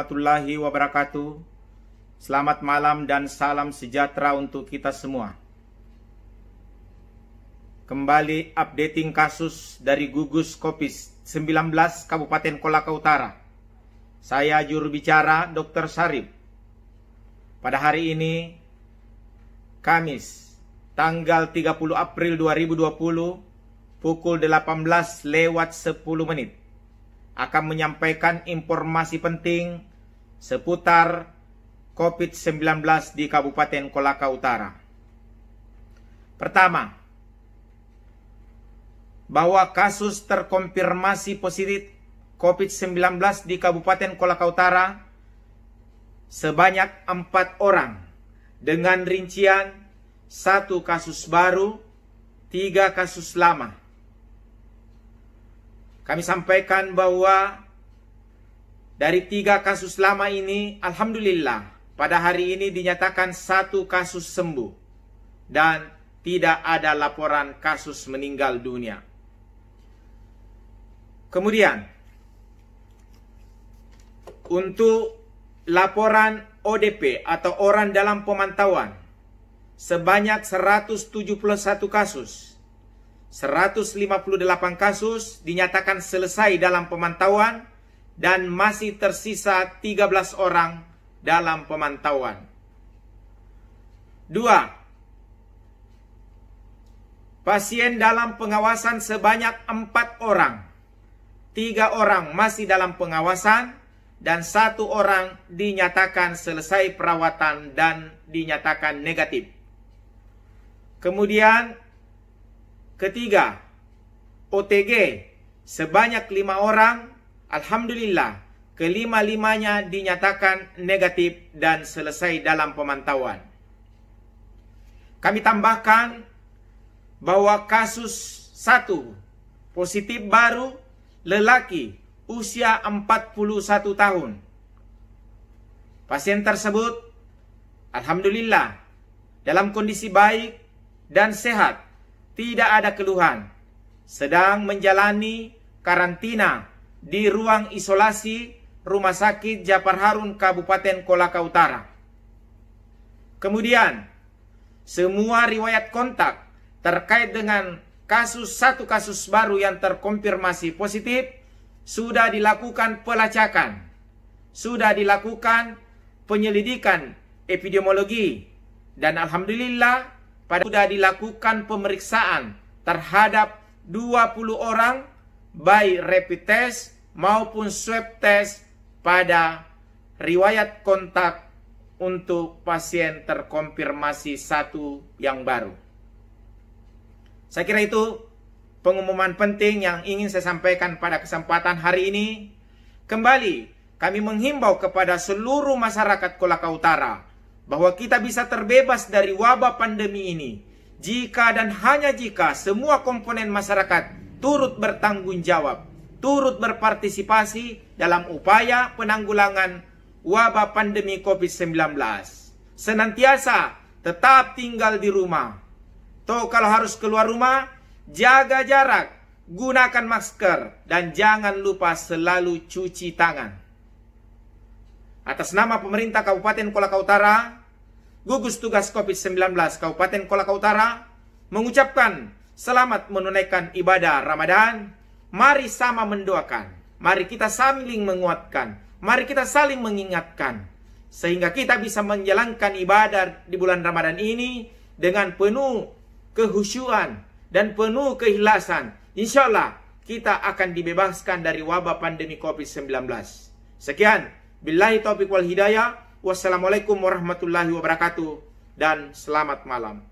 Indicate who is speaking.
Speaker 1: warahmatullahi wabarakatuh. Selamat malam dan salam sejahtera untuk kita semua. Kembali updating kasus dari gugus Kopis 19 Kabupaten Kolaka Utara. Saya juru bicara Dr. Sarip. Pada hari ini Kamis tanggal 30 April 2020 pukul 18 lewat 10 menit akan menyampaikan informasi penting seputar COVID-19 di Kabupaten Kolaka Utara. Pertama, bahwa kasus terkonfirmasi positif COVID-19 di Kabupaten Kolaka Utara sebanyak empat orang dengan rincian satu kasus baru, tiga kasus lama. Kami sampaikan bahwa dari tiga kasus lama ini, Alhamdulillah, pada hari ini dinyatakan satu kasus sembuh. Dan tidak ada laporan kasus meninggal dunia. Kemudian, untuk laporan ODP atau orang dalam pemantauan, sebanyak 171 kasus. 158 kasus dinyatakan selesai dalam pemantauan dan masih tersisa 13 orang dalam pemantauan. 2. Pasien dalam pengawasan sebanyak 4 orang. 3 orang masih dalam pengawasan dan satu orang dinyatakan selesai perawatan dan dinyatakan negatif. Kemudian ketiga, OTG sebanyak lima orang Alhamdulillah, kelima-limanya dinyatakan negatif dan selesai dalam pemantauan. Kami tambahkan bahwa kasus satu positif baru lelaki usia 41 tahun. Pasien tersebut alhamdulillah dalam kondisi baik dan sehat, tidak ada keluhan, sedang menjalani karantina di ruang isolasi Rumah Sakit Japar Harun Kabupaten Kolaka Utara. Kemudian, semua riwayat kontak terkait dengan kasus satu kasus baru yang terkonfirmasi positif sudah dilakukan pelacakan, sudah dilakukan penyelidikan epidemiologi dan alhamdulillah pada sudah dilakukan pemeriksaan terhadap 20 orang baik rapid test maupun swab test pada riwayat kontak untuk pasien terkonfirmasi satu yang baru. Saya kira itu pengumuman penting yang ingin saya sampaikan pada kesempatan hari ini. Kembali, kami menghimbau kepada seluruh masyarakat Kolaka Utara bahwa kita bisa terbebas dari wabah pandemi ini jika dan hanya jika semua komponen masyarakat turut bertanggung jawab, turut berpartisipasi dalam upaya penanggulangan wabah pandemi COVID-19. Senantiasa tetap tinggal di rumah. Toh kalau harus keluar rumah, jaga jarak, gunakan masker, dan jangan lupa selalu cuci tangan. Atas nama pemerintah Kabupaten Kolaka Utara, gugus tugas COVID-19 Kabupaten Kolaka Utara mengucapkan Selamat menunaikan ibadah Ramadan. Mari sama mendoakan. Mari kita saling menguatkan. Mari kita saling mengingatkan. Sehingga kita bisa menjalankan ibadah di bulan Ramadan ini dengan penuh kehusuan dan penuh keikhlasan. Insya Allah kita akan dibebaskan dari wabah pandemi COVID-19. Sekian. Billahi taufiq wal hidayah. Wassalamualaikum warahmatullahi wabarakatuh. Dan selamat malam.